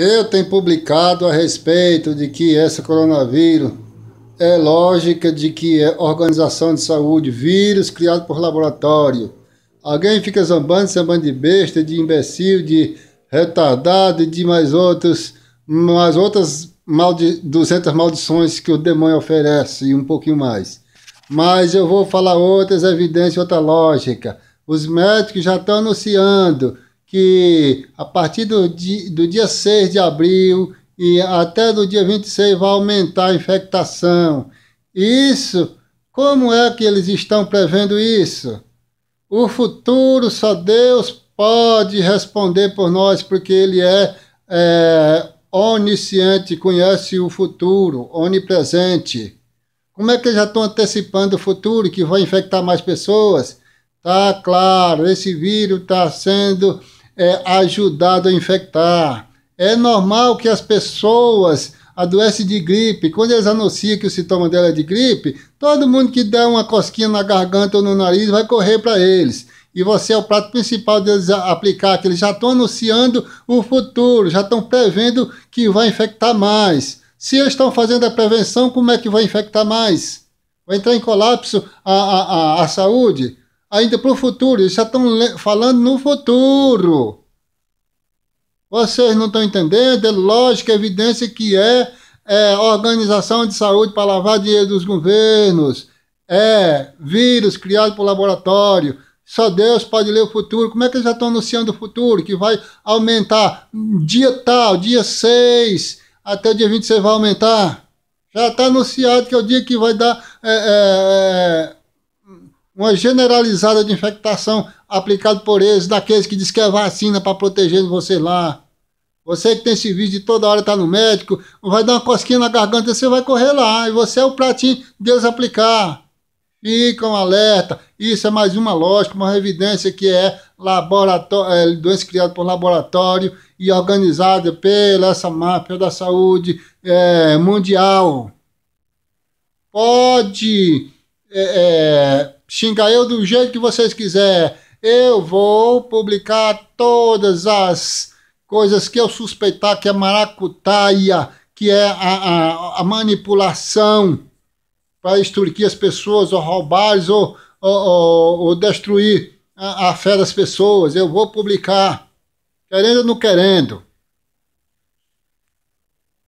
Eu tenho publicado a respeito de que esse coronavírus é lógica de que é organização de saúde, vírus criado por laboratório. Alguém fica zambando, zombando de besta, de imbecil, de retardado e de mais outros, mais outras maldi 200 maldições que o demônio oferece e um pouquinho mais. Mas eu vou falar outras evidências, outra lógica. Os médicos já estão anunciando que a partir do, do dia 6 de abril e até do dia 26 vai aumentar a infectação. Isso, como é que eles estão prevendo isso? O futuro só Deus pode responder por nós, porque Ele é, é onisciente, conhece o futuro, onipresente. Como é que já estão antecipando o futuro que vai infectar mais pessoas? Tá claro, esse vírus está sendo é, ajudado a infectar. É normal que as pessoas adoecem de gripe. Quando eles anunciam que o sintoma dela é de gripe, todo mundo que der uma cosquinha na garganta ou no nariz vai correr para eles. E você é o prato principal deles aplicar, que eles já estão anunciando o futuro, já estão prevendo que vai infectar mais. Se eles estão fazendo a prevenção, como é que vai infectar mais? Vai entrar em colapso a, a, a, a saúde? ainda para o futuro. Eles já estão falando no futuro. Vocês não estão entendendo? É lógica, evidência que é, é organização de saúde para lavar dinheiro dos governos. É vírus criado por laboratório. Só Deus pode ler o futuro. Como é que eles já estão anunciando o futuro? Que vai aumentar dia tal, dia 6, até o dia 26 vai aumentar. Já está anunciado que é o dia que vai dar é, é, é uma generalizada de infectação aplicada por eles, daqueles que diz que é vacina para proteger você lá. Você que tem esse vídeo de toda hora tá no médico, vai dar uma cosquinha na garganta, você vai correr lá, e você é o pratinho Deus aplicar. Ficam um alerta. Isso é mais uma lógica, uma evidência que é, laboratório, é doença criada por laboratório e organizada pela essa máfia da saúde é, mundial. Pode é, é, xingar eu do jeito que vocês quiserem. Eu vou publicar todas as coisas que eu suspeitar que é maracutaia, que é a, a, a manipulação para extorquir as pessoas, ou roubar, ou, ou, ou, ou destruir a, a fé das pessoas. Eu vou publicar, querendo ou não querendo.